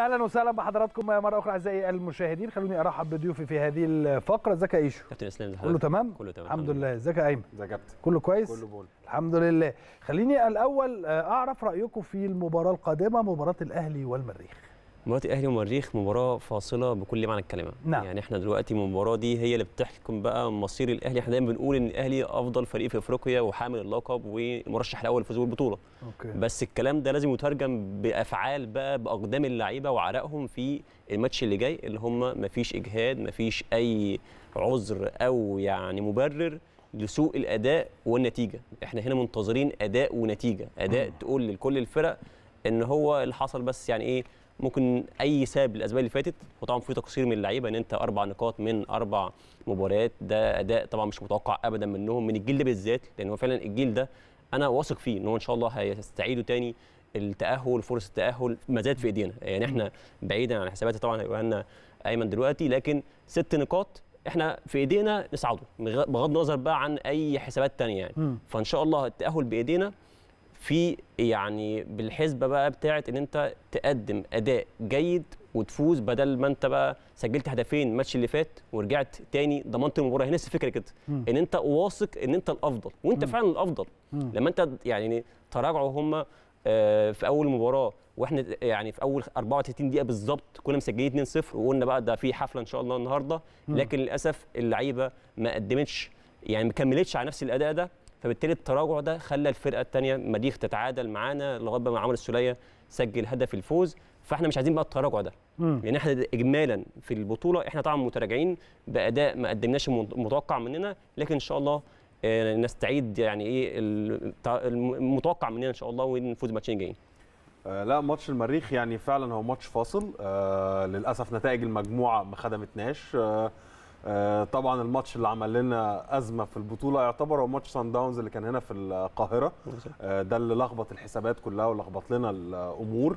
اهلا وسهلا بحضراتكم مره اخرى اعزائي المشاهدين خلوني ارحب بضيوفي في هذه الفقره ازيك يا ايشو كابتن اسلام كله تمام كله تمام الحمد لله ازيك يا ايمن ازيك يا كابتن كله كويس كله بول الحمد لله خليني الاول آه، اعرف رايكم في المباراه القادمه مباراه الاهلي والمريخ مباراه الاهلي ومريخ مباراه فاصله بكل معنى الكلمه نعم. يعني احنا دلوقتي المباراه دي هي اللي بتحكم بقى مصير الاهلي احنا دايما بنقول ان الاهلي افضل فريق في افريقيا وحامل اللقب والمرشح الاول لفوز البطوله أوكي. بس الكلام ده لازم يترجم بافعال بقى باقدام اللعيبه وعرقهم في الماتش اللي جاي اللي هم مفيش اجهاد مفيش اي عذر او يعني مبرر لسوء الاداء والنتيجه احنا هنا منتظرين اداء ونتيجه اداء تقول لكل الفرق ان هو اللي حصل بس يعني ايه ممكن اي سبب الاسباب اللي فاتت وطبعا في تقصير من اللعيبه ان انت اربع نقاط من اربع مباريات ده اداء طبعا مش متوقع ابدا منهم من الجيل ده بالذات لان هو فعلا الجيل ده انا واثق فيه ان هو ان شاء الله هيستعيدوا تاني التاهل فرص التاهل ما زالت في ايدينا يعني احنا بعيدا عن حساباتي طبعا هيبقى لنا ايمن دلوقتي لكن ست نقاط احنا في ايدينا نصعده بغض النظر بقى عن اي حسابات تانية يعني فان شاء الله التاهل بايدينا في يعني بالحسبه بقى بتاعه ان انت تقدم اداء جيد وتفوز بدل ما انت بقى سجلت هدفين الماتش اللي فات ورجعت تاني ضمنت المباراه هي نفس الفكره كده ان انت واثق ان انت الافضل وانت م. فعلا الافضل م. لما انت يعني تراجعوا هم آه، في اول مباراه واحنا يعني في اول 34 دقيقه بالظبط كنا مسجلين 2-0 وقلنا بقى ده في حفله ان شاء الله النهارده لكن للاسف اللعيبه ما قدمتش يعني ما كملتش على نفس الاداء ده فبالتالي التراجع ده خلى الفرقه الثانيه مديخ تتعادل معانا لغايه ما عمر السوليه سجل هدف الفوز فاحنا مش عايزين بقى التراجع ده لان يعني احنا اجمالا في البطوله احنا طبعا متراجعين باداء ما قدمناش المتوقع مننا لكن ان شاء الله آه، نستعيد يعني ايه المتوقع مننا ان شاء الله ونفوز ماتشين جايين آه لا ماتش المريخ يعني فعلا هو ماتش فاصل آه للاسف نتائج المجموعه ما خدمتناش آه آه، طبعا الماتش اللي عمل لنا ازمه في البطوله يعتبر هو ماتش سان داونز اللي كان هنا في القاهره آه، ده اللي لخبط الحسابات كلها ولخبط لنا الامور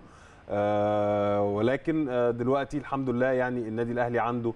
آه، ولكن دلوقتي الحمد لله يعني النادي الاهلي عنده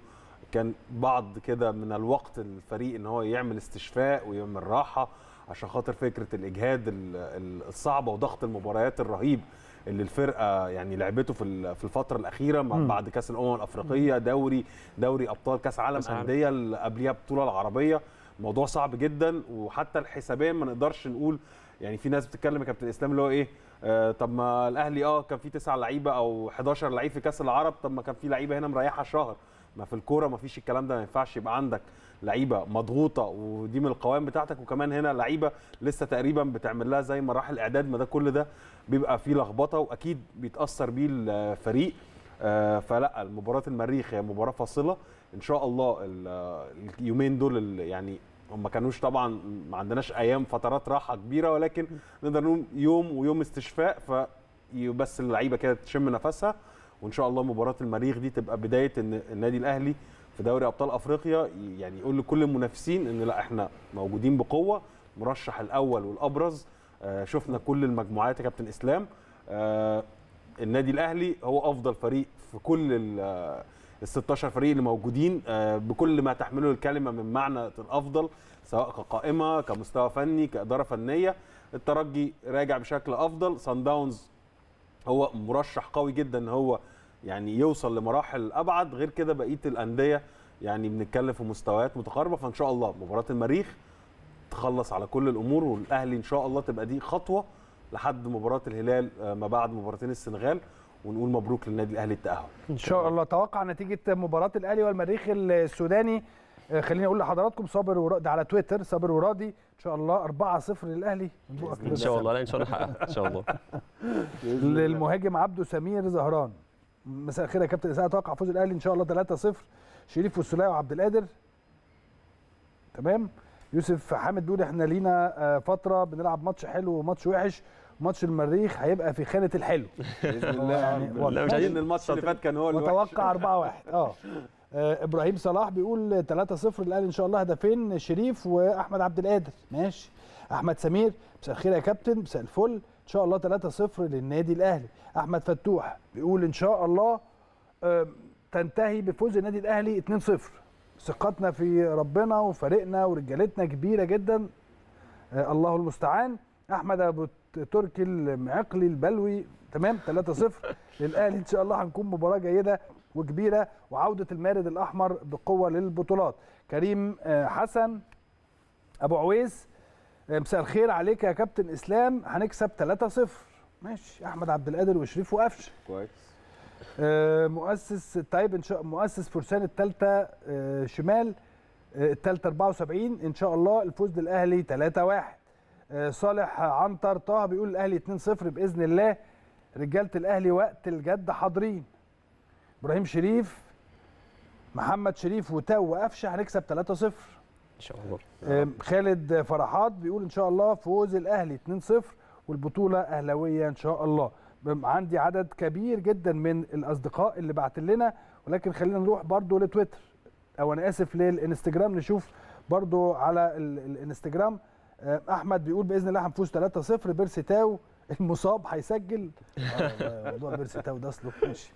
كان بعض كده من الوقت الفريق ان هو يعمل استشفاء ويعمل راحه عشان خاطر فكره الاجهاد الصعبه وضغط المباريات الرهيب اللي الفرقه يعني لعبته في في الفتره الاخيره بعد كاس الامم الافريقيه دوري دوري ابطال كاس عالم انديه قبليها بطوله العربيه موضوع صعب جدا وحتى الحسابين ما نقدرش نقول يعني في ناس بتتكلم يا كابتن اسلام اللي هو ايه آه طب ما الاهلي اه كان في تسع لعيبه او 11 لعيب في كاس العرب طب ما كان في لعيبه هنا مريحه شهر ما في الكوره ما فيش الكلام ده ما ينفعش يبقى عندك لعيبه مضغوطه ودي من القوائم بتاعتك وكمان هنا لعيبه لسه تقريبا بتعمل لها زي مراحل اعداد ما ده كل ده بيبقى فيه لخبطه واكيد بيتاثر بيه الفريق آه، فلا مباراه المريخ هي مباراه فاصله ان شاء الله اليومين دول يعني هم كانوش طبعا ما عندناش ايام فترات راحه كبيره ولكن نقدر نقول يوم ويوم استشفاء ف بس اللعيبه كده تشم نفسها وان شاء الله مباراه المريخ دي تبقى بدايه ان النادي الاهلي في دوري ابطال افريقيا يعني يقول لكل المنافسين ان لا احنا موجودين بقوه مرشح الاول والابرز آه، شفنا كل المجموعات يا كابتن اسلام آه، النادي الاهلي هو افضل فريق في كل ال 16 آه، فريق اللي موجودين بكل ما تحمله الكلمه من معنى الافضل سواء كقائمه كمستوى فني كاداره فنيه الترجي راجع بشكل افضل سان داونز هو مرشح قوي جدا ان هو يعني يوصل لمراحل ابعد غير كده بقيه الانديه يعني بنتكلم في مستويات متقاربه فان شاء الله مباراه المريخ تخلص على كل الامور والاهلي ان شاء الله تبقى دي خطوه لحد مباراه الهلال آه، ما بعد مباراتين السنغال ونقول مبروك للنادي الاهلي التاهل ان شاء الله توقع نتيجه مباراه الاهلي والمريخ السوداني آه، خليني اقول لحضراتكم صابر ورادي على تويتر صابر ورادي ان شاء الله 4-0 للاهلي ان شاء الله لا ان شاء الله ان شاء الله للمهاجم عبده سمير زهران مساء الخير يا كابتن اسامه اتوقع فوز الاهلي ان شاء الله 3-0 شريف والسلاوي وعبد القادر تمام يوسف حامد بيقول احنا لينا آه، فتره بنلعب ماتش حلو وماتش وحش ماتش المريخ هيبقى في خانه الحلو باذن الله يعني مش عايزين الماتش اللي فات كان هو اللي متوقع 4-1 آه. اه ابراهيم صلاح بيقول 3-0 الاهلي ان شاء الله هدفين شريف واحمد عبد القادر ماشي احمد سمير مساء الخير يا كابتن مساء الفل ان شاء الله 3-0 للنادي الاهلي احمد فتوح بيقول ان شاء الله تنتهي بفوز النادي الاهلي 2-0 ثقتنا في ربنا وفريقنا ورجالتنا كبيره جدا آه، الله المستعان احمد ابو تركي المعقلي البلوي تمام 3-0 للاهلي ان شاء الله هنكون مباراه جيده وكبيره وعوده المارد الاحمر بقوه للبطولات كريم آه، حسن ابو عويس مساء الخير عليك يا كابتن اسلام هنكسب 3-0 ماشي احمد عبد القادر وشريف وقفشه كويس آه، مؤسس طيب ان شاء مؤسس فرسان الثالثه آه، شمال آه، الثالثه 74 ان شاء الله الفوز للاهلي 3-1 صالح عنتر طه بيقول الاهلي 2-0 باذن الله رجاله الاهلي وقت الجد حاضرين ابراهيم شريف محمد شريف وتاو وقفشه هنكسب 3-0 ان شاء الله آه، خالد فرحات بيقول ان شاء الله فوز الاهلي 2-0 والبطوله اهلاويه ان شاء الله عندي عدد كبير جدا من الاصدقاء اللي بعت لنا ولكن خلينا نروح برضو لتويتر او انا اسف للانستجرام نشوف برضو على الانستجرام آه، احمد بيقول باذن الله هنفوز 3-0 بيرسي تاو المصاب هيسجل آه، موضوع بيرسي تاو ده اصله ماشي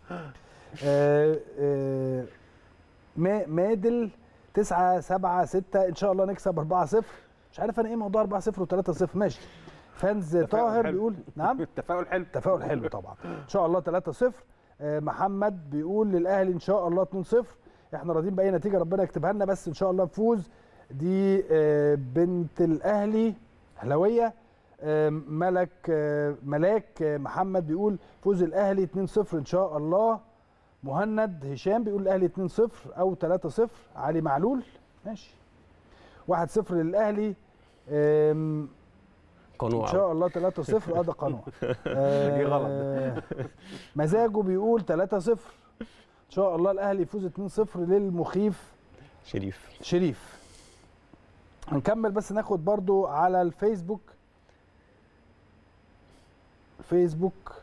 مادل 9 7 6 ان شاء الله نكسب 4 0 مش عارف انا ايه موضوع 4 0 و3 0 ماشي فانز طاهر حلو. بيقول نعم التفاؤل حلو التفاؤل حلو طبعا ان شاء الله 3 0 آه، محمد بيقول للاهلي ان شاء الله 2 0 احنا راضيين باي نتيجه ربنا يكتبها لنا بس ان شاء الله نفوز دي آه، بنت الاهلي اهلاويه آه، ملك ملاك محمد بيقول فوز الاهلي 2-0 ان شاء الله مهند هشام بيقول الاهلي 2-0 او 3-0 علي معلول ماشي 1-0 للاهلي قنوع ان شاء الله 3-0 اه ده قنوع دي غلط آه، مزاجه بيقول 3-0 ان شاء الله الاهلي يفوز 2-0 للمخيف شريف شريف هنكمل بس ناخد برضو على الفيسبوك فيسبوك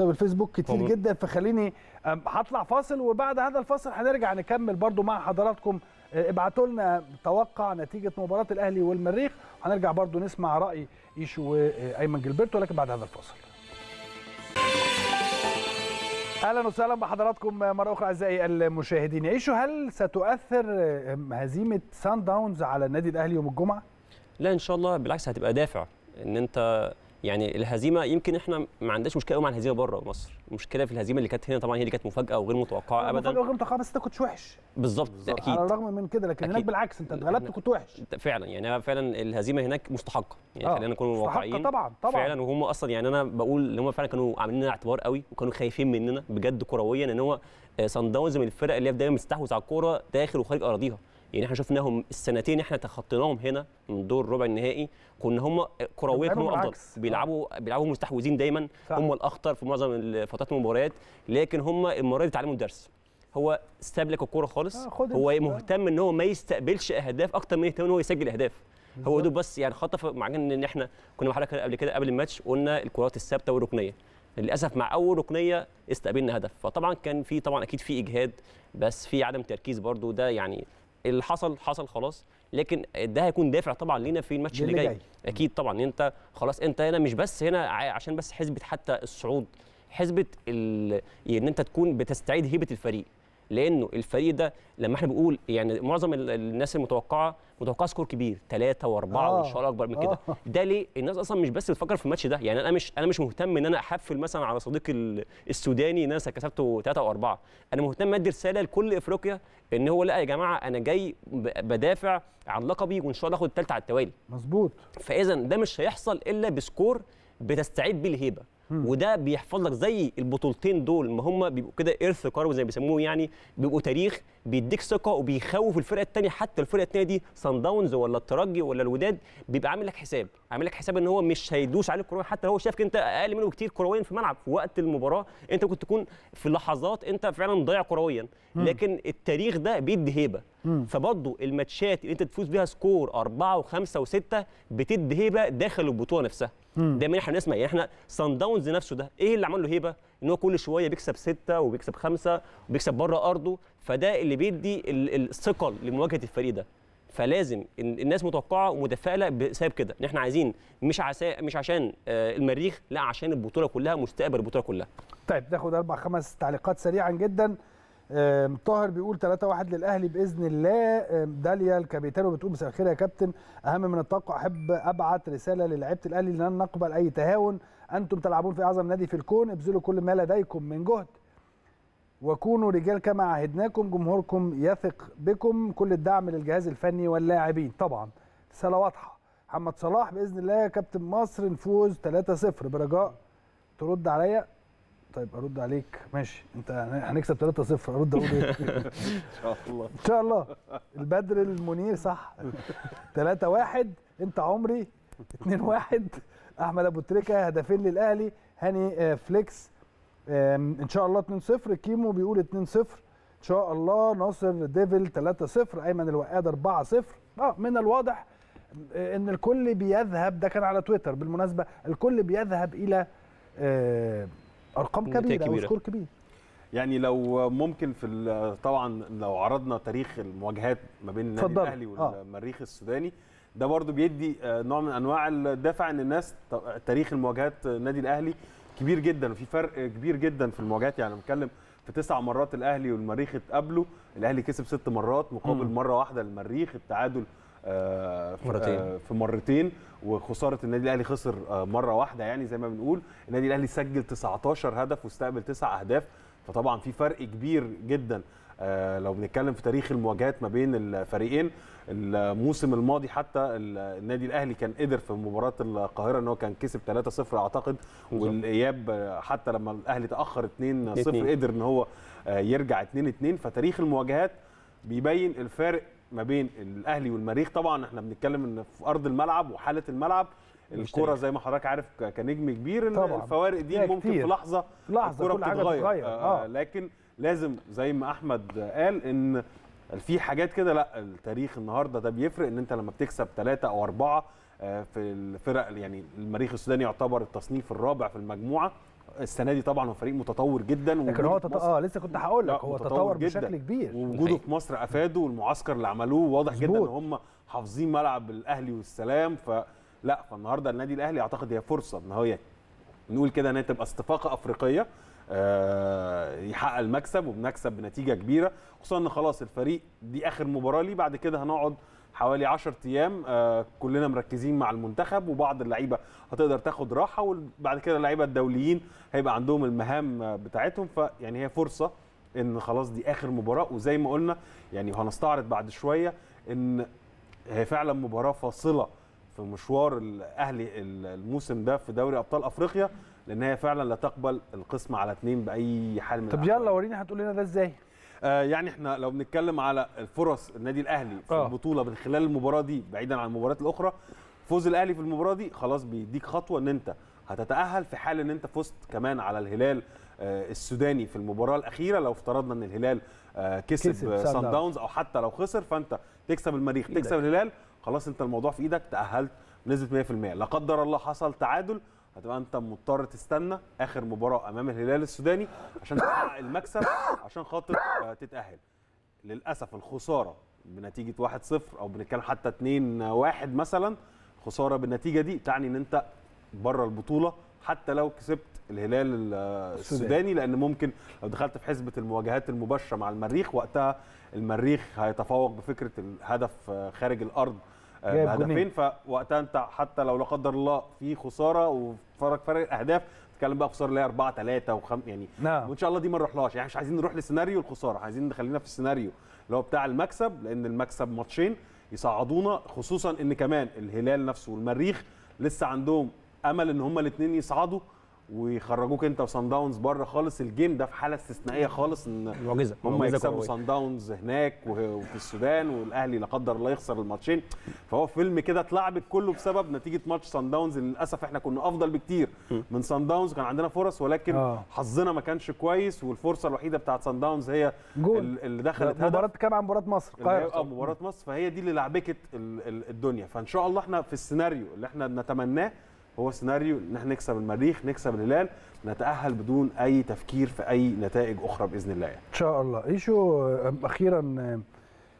طيب الفيسبوك كتير جدا فخليني هطلع فاصل وبعد هذا الفاصل هنرجع نكمل برضو مع حضراتكم آه، ابعتوا لنا توقع نتيجه مباراه الاهلي والمريخ هنرجع برضو نسمع راي ايشو وايمن جلبرتو ولكن بعد هذا الفاصل اهلا وسهلا بحضراتكم مره اخرى اعزائي المشاهدين ايشو هل ستؤثر هزيمه سان داونز على النادي الاهلي يوم الجمعه لا ان شاء الله بالعكس هتبقى دافع ان انت يعني الهزيمه يمكن احنا ما عندناش مشكله قوي مع الهزيمه بره مصر المشكله في الهزيمه اللي كانت هنا طبعا هي اللي كانت مفاجاه وغير متوقعه ابدا مفاجاه وغير متوقعه بس انت كنت وحش بالظبط اكيد على الرغم من كده لكن أكيد. هناك بالعكس انت اتغلبت كنت وحش فعلا يعني فعلا الهزيمه هناك مستحقه يعني آه. خلينا نكون واقعيين طبعا طبعا فعلا وهم اصلا يعني انا بقول ان هم فعلا كانوا عاملين لنا اعتبار قوي وكانوا خايفين مننا بجد كرويا ان هو سان آه، داونز من الفرق اللي هي دايما بتستحوذ على الكوره داخل وخارج اراضيها يعني احنا شفناهم السنتين احنا تخطيناهم هنا من دور ربع النهائي كنا هم كرويا كانوا افضل بيلعبوا آه. بيلعبوا مستحوذين دايما صح. هم الاخطر في معظم فترات المباريات لكن هم المره دي اتعلموا الدرس هو استبلك الكوره خالص آه هو مهتم ان هو ما يستقبلش اهداف اكتر من ان هو يسجل اهداف هو دوب بس يعني خطف مع ان احنا كنا بحضرتك قبل كده قبل الماتش قلنا الكرات الثابته والركنيه للاسف مع اول ركنيه استقبلنا هدف فطبعا كان في طبعا اكيد في اجهاد بس في عدم تركيز برضو ده يعني اللي حصل حصل خلاص لكن ده هيكون دافع طبعا لينا في الماتش اللي, جاي. جاي اكيد طبعا انت خلاص انت هنا مش بس هنا عشان بس حسبه حتى الصعود حسبه ان انت تكون بتستعيد هيبه الفريق لانه الفريق ده لما احنا بنقول يعني معظم الناس المتوقعه متوقعه سكور كبير ثلاثه واربعه آه. وان شاء الله اكبر من كده آه. ده ليه الناس اصلا مش بس بتفكر في الماتش ده يعني انا مش انا مش مهتم ان انا احفل مثلا على صديقي السوداني ان انا كسبته ثلاثه واربعه انا مهتم ادي رساله لكل افريقيا ان هو لا يا جماعه انا جاي بدافع عن لقبي وان شاء الله اخد الثالثه على التوالي مظبوط فاذا ده مش هيحصل الا بسكور بتستعيد بيه الهيبه وده بيحفظ لك زي البطولتين دول ما هم بيبقوا كده ارث كارو زي ما بيسموه يعني بيبقوا تاريخ بيديك ثقه وبيخوف الفرقه الثانيه حتى الفرقه الثانيه دي صن داونز ولا الترجي ولا الوداد بيبقى عامل لك حساب عامل لك حساب ان هو مش هيدوس عليك كرويا حتى لو هو شافك انت اقل منه كتير كرويا في الملعب في وقت المباراه انت ممكن تكون في لحظات انت فعلا ضايع كرويا لكن التاريخ ده بيدي هيبه فبرضه الماتشات اللي انت تفوز بيها سكور اربعه وخمسه وسته بتدي هيبه داخل البطوله نفسها دايما احنا بنسمع يعني احنا سان داونز نفسه ده ايه اللي عمل له هيبه؟ ان هو كل شويه بيكسب سته وبيكسب خمسه وبيكسب بره ارضه فده اللي بيدي الثقل لمواجهه الفريق ده فلازم الناس متوقعه ومتفائله بسبب كده ان احنا عايزين مش عسا مش عشان آه، المريخ لا عشان البطوله كلها مستقبل البطوله كلها. طيب ناخد اربع خمس تعليقات سريعا جدا طاهر بيقول 3-1 للاهلي باذن الله داليا الكابيتانو بتقول مساء الخير يا كابتن اهم من التوقع احب ابعت رساله للاعيبه الاهلي لن نقبل اي تهاون انتم تلعبون في اعظم نادي في الكون ابذلوا كل ما لديكم من جهد وكونوا رجال كما عهدناكم جمهوركم يثق بكم كل الدعم للجهاز الفني واللاعبين طبعا رساله واضحه محمد صلاح باذن الله يا كابتن مصر نفوز 3-0 برجاء ترد عليا طيب ارد عليك ماشي انت هنكسب 3-0 ارد اقول ايه؟ ان شاء الله ان شاء الله البدر المنير صح 3-1 انت عمري 2-1 احمد ابو تريكه هدفين للاهلي هاني آه، فليكس ان شاء الله 2-0 كيمو بيقول 2-0 ان شاء الله ناصر ديفل 3-0 ايمن الوقاد 4-0 اه من الواضح ان الكل بيذهب ده كان على تويتر بالمناسبه الكل بيذهب الى آه، ارقام كبيره او سكور كبير يعني لو ممكن في طبعا لو عرضنا تاريخ المواجهات ما بين النادي الاهلي آه. والمريخ آه. السوداني ده برضو بيدي آه، نوع من انواع الدافع ان الناس تاريخ المواجهات النادي الاهلي كبير جدا وفي فرق كبير جدا في المواجهات يعني بنتكلم في تسع مرات الاهلي والمريخ اتقابلوا الاهلي كسب ست مرات مقابل م. مره واحده المريخ التعادل آه، مرتين آه، في مرتين وخساره النادي الاهلي خسر آه، مره واحده يعني زي ما بنقول النادي الاهلي سجل 19 هدف واستقبل 9 اهداف فطبعا في فرق كبير جدا لو بنتكلم في تاريخ المواجهات ما بين الفريقين الموسم الماضي حتى النادي الاهلي كان قدر في مباراه القاهره ان هو كان كسب 3-0 اعتقد والاياب حتى لما الاهلي تاخر 2-0 قدر ان هو يرجع 2-2 فتاريخ المواجهات بيبين الفارق ما بين الاهلي والمريخ طبعا احنا بنتكلم ان في ارض الملعب وحاله الملعب الكره زي ما حضرتك عارف كنجم كبير طبعا. الفوارق دي ممكن كتير. في لحظه لحظه الكره بتتغير آه. آه. لكن لازم زي ما احمد قال ان في حاجات كده لا التاريخ النهارده ده بيفرق ان انت لما بتكسب ثلاثه او اربعه آه، في الفرق يعني المريخ السوداني يعتبر التصنيف الرابع في المجموعه السنه دي طبعا هو فريق متطور جدا لكن هو تط... اه لسه كنت هقول لك هو تطور جداً. بشكل كبير وجوده في مصر افاده والمعسكر اللي عملوه واضح جدا ان هم حافظين ملعب الاهلي والسلام فلا فالنهارده النادي الاهلي اعتقد هي فرصه ان هو نقول كده ان هي تبقى استفاقه افريقيه آه، يحقق المكسب وبنكسب بنتيجه كبيره خصوصا ان خلاص الفريق دي اخر مباراه ليه بعد كده هنقعد حوالي 10 ايام آه، كلنا مركزين مع المنتخب وبعض اللعيبه هتقدر تاخد راحه وبعد كده اللعيبه الدوليين هيبقى عندهم المهام آه، بتاعتهم فيعني هي فرصه ان خلاص دي اخر مباراه وزي ما قلنا يعني وهنستعرض بعد شويه ان هي فعلا مباراه فاصله في مشوار الاهلي الموسم ده في دوري ابطال افريقيا لان هي فعلا لا تقبل القسم على اثنين باي حال من طب يلا وريني هتقول لنا ده ازاي آه يعني احنا لو بنتكلم على فرص النادي الاهلي في آه. البطوله من خلال المباراه دي بعيدا عن المباريات الاخرى فوز الاهلي في المباراه دي خلاص بيديك خطوه ان انت هتتاهل في حال ان انت فزت كمان على الهلال آه، السوداني في المباراه الاخيره لو افترضنا ان الهلال آه، كسب, كسب سان آه، داونز او حتى لو خسر فانت تكسب المريخ تكسب الهلال خلاص انت الموضوع في ايدك تاهلت بنسبه 100% لا قدر الله حصل تعادل هتبقى انت مضطر تستنى اخر مباراه امام الهلال السوداني عشان تحقق المكسب عشان خاطر آه، تتاهل للاسف الخساره بنتيجه 1-0 او بنتكلم حتى 2-1 مثلا خساره بالنتيجه دي تعني ان انت بره البطوله حتى لو كسبت الهلال آه، السوداني لان ممكن لو دخلت في حسبه المواجهات المباشره مع المريخ وقتها المريخ هيتفوق بفكره الهدف آه، خارج الارض آه، بهدفين فوقتها انت حتى لو لا قدر الله في خساره وفرق فرق الاهداف تتكلم بقى خساره اللي هي 4 3 و5 يعني نعم. وان شاء الله دي ما نروحلهاش يعني مش عايزين نروح لسيناريو الخساره عايزين نخلينا في السيناريو اللي هو بتاع المكسب لان المكسب ماتشين يصعدونا خصوصا ان كمان الهلال نفسه والمريخ لسه عندهم امل ان هما الاثنين يصعدوا ويخرجوك انت وسان داونز بره خالص الجيم ده في حاله استثنائيه خالص ان معجزه هم يكسبوا سان داونز هناك وفي السودان والاهلي لا قدر الله يخسر الماتشين فهو فيلم كده اتلعبت كله بسبب نتيجه ماتش سان داونز للاسف احنا كنا افضل بكتير من سان داونز كان عندنا فرص ولكن آه. حظنا ما كانش كويس والفرصه الوحيده بتاعت سان داونز هي جول. اللي دخلت هدف مباراه كام عن مباراه مصر القاهره آه، مباراه مصر فهي دي اللي لعبكت الدنيا فان شاء الله احنا في السيناريو اللي احنا نتمناه هو سيناريو ان احنا نكسب المريخ نكسب الهلال نتاهل بدون اي تفكير في اي نتائج اخرى باذن الله يعني. ان شاء الله ايشو اخيرا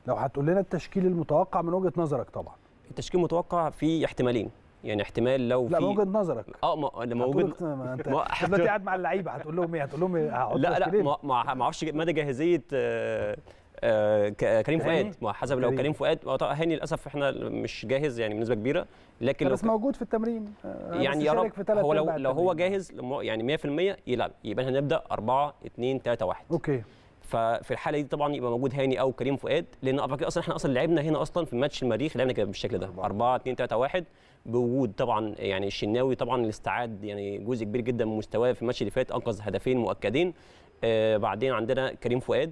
لو هتقول لنا التشكيل المتوقع من وجهه نظرك طبعا التشكيل المتوقع في احتمالين يعني احتمال لو لا في وجهه نظرك اه ما لما وجهه ما انت قاعد مع اللعيبه هتقول لهم ايه هتقول لهم ايه لا لا ما اعرفش مدى جاهزيه آه آه، آه، كريم فؤاد ما حسب لو كريم فؤاد هاني للاسف احنا مش جاهز يعني بنسبه كبيره لكن بس موجود في التمرين آه، يعني يا رب هو لو لو هو جاهز يعني 100% يلعب يبقى هنبدا 4 2 3 1 اوكي ففي الحاله دي طبعا يبقى موجود هاني او كريم فؤاد لان اصلا احنا اصلا لعبنا هنا اصلا في ماتش المريخ لعبنا كده بالشكل ده 4 2 3 1 بوجود طبعا يعني الشناوي طبعا اللي استعاد يعني جزء كبير جدا من مستواه في الماتش اللي فات انقذ هدفين مؤكدين آه بعدين عندنا كريم فؤاد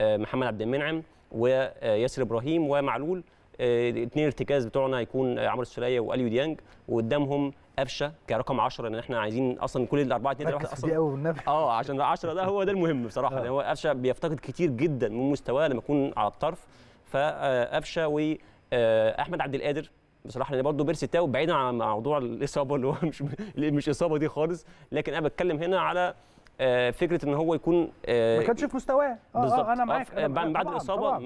محمد عبد المنعم وياسر ابراهيم ومعلول اثنين آه، ارتكاز بتوعنا يكون عمرو السوليه واليو ديانج وقدامهم قفشه كرقم 10 لان احنا عايزين اصلا كل الاربعه اثنين واحد اصلا اه عشان 10 ده هو ده المهم بصراحه لان آه. يعني هو قفشه بيفتقد كتير جدا من مستواه لما يكون على الطرف فقفشه واحمد آه، عبد القادر بصراحه لان برضه بيرسي تاو بعيدا عن موضوع الاصابه اللي هو مش مش اصابه دي خالص لكن انا بتكلم هنا على آه، فكره ان هو يكون آه، ما كانش في مستواه اه, آه، انا معاك بعد, بعد الاصابه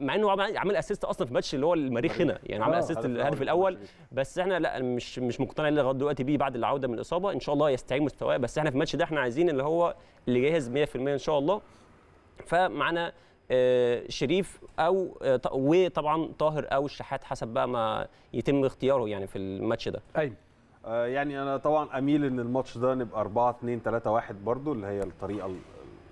مع انه عمل اسيست اصلا في الماتش اللي هو المريخ هنا يعني عمل اسيست الهدف الاول بس احنا لا مش مش مقتنعين لغايه دلوقتي بيه بعد العوده من الاصابه ان شاء الله يستعيد مستواه بس احنا في الماتش ده احنا عايزين اللي هو اللي جاهز 100% ان شاء الله فمعانا شريف او وطبعا طاهر او الشحات حسب بقى ما يتم اختياره يعني في الماتش ده ايوه آه، يعني انا طبعا اميل ان الماتش ده نبقى 4 2 3 1 برضو اللي هي الطريقه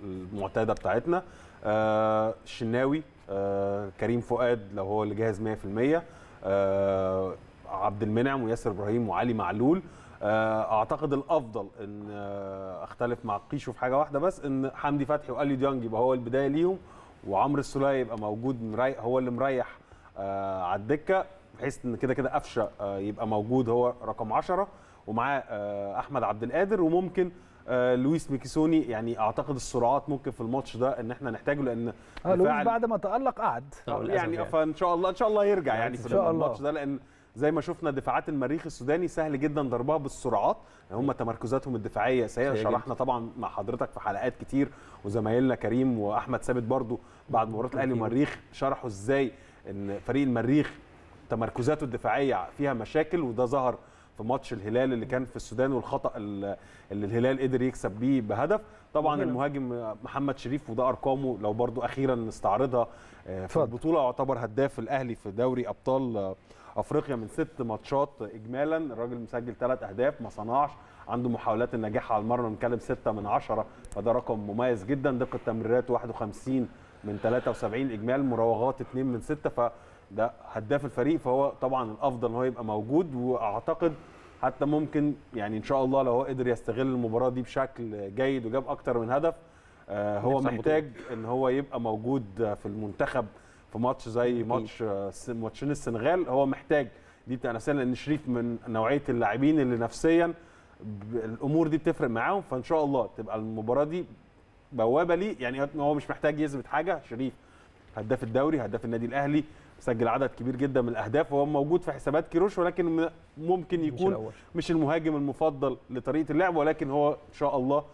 المعتاده بتاعتنا آه الشناوي آه كريم فؤاد لو هو اللي جاهز 100% آه عبد المنعم وياسر ابراهيم وعلي معلول آه، اعتقد الافضل ان آه، اختلف مع قيشو في حاجه واحده بس ان حمدي فتحي والي ديانج يبقى هو البدايه ليهم وعمرو السوليه يبقى موجود مريح هو اللي مريح على الدكه بحيث ان كده كده قفشه آه، يبقى موجود هو رقم 10 ومعاه آه، احمد عبد القادر وممكن آه، لويس ميكيسوني يعني اعتقد السرعات ممكن في الماتش ده ان احنا نحتاجه لان اه لويس بعد ما تالق قعد يعني, يعني فان شاء الله ان شاء الله يرجع يعني في الماتش ده لان زي ما شفنا دفاعات المريخ السوداني سهل جدا ضربها بالسرعات يعني هم تمركزاتهم الدفاعيه سيئه شرحنا طبعا مع حضرتك في حلقات كتير وزمايلنا كريم واحمد ثابت برضو بعد مباراه الاهلي والمريخ شرحوا ازاي ان فريق المريخ تمركزاته الدفاعيه فيها مشاكل وده ظهر في ماتش الهلال اللي كان في السودان والخطا اللي الهلال قدر يكسب بيه بهدف طبعا المهاجم محمد شريف وده ارقامه لو برضو اخيرا نستعرضها آه، في البطوله يعتبر هداف الاهلي في دوري ابطال افريقيا من ست ماتشات اجمالا الراجل مسجل ثلاث اهداف ما صنعش عنده محاولات النجاح على المرمى نتكلم ستة من عشرة فده رقم مميز جدا دقه تمريرات 51 من 73 اجمال مراوغات 2 من 6 فده هداف الفريق فهو طبعا الافضل ان هو يبقى موجود واعتقد حتى ممكن يعني ان شاء الله لو هو قدر يستغل المباراه دي بشكل جيد وجاب اكتر من هدف آه، هو محتاج ان هو يبقى موجود في المنتخب في ماتش زي ماتش آه، ماتشين السنغال هو محتاج دي بتنافسنا لان شريف من نوعيه اللاعبين اللي نفسيا الامور دي بتفرق معاهم فان شاء الله تبقى المباراه دي بوابه ليه يعني هو مش محتاج يثبت حاجه شريف هداف الدوري هداف النادي الاهلي سجل عدد كبير جدا من الاهداف وهو موجود في حسابات كيروش ولكن ممكن يكون مش, مش المهاجم المفضل لطريقه اللعب ولكن هو ان شاء الله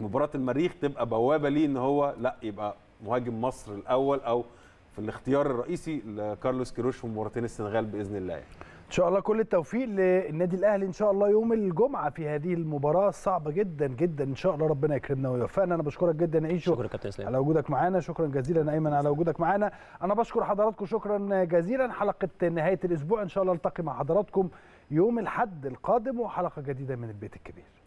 مباراه المريخ تبقى بوابه ليه ان هو لا يبقى مهاجم مصر الاول او في الاختيار الرئيسي لكارلوس كيروش في مباراتين السنغال باذن الله يعني. ان شاء الله كل التوفيق للنادي الاهلي ان شاء الله يوم الجمعه في هذه المباراه الصعبه جدا جدا ان شاء الله ربنا يكرمنا ويوفقنا انا بشكرك جدا عيشو شكرا كابتن اسلام على وجودك معانا شكرا جزيلا ايمن على وجودك معانا انا بشكر حضراتكم شكرا جزيلا حلقه نهايه الاسبوع ان شاء الله التقي مع حضراتكم يوم الاحد القادم وحلقه جديده من البيت الكبير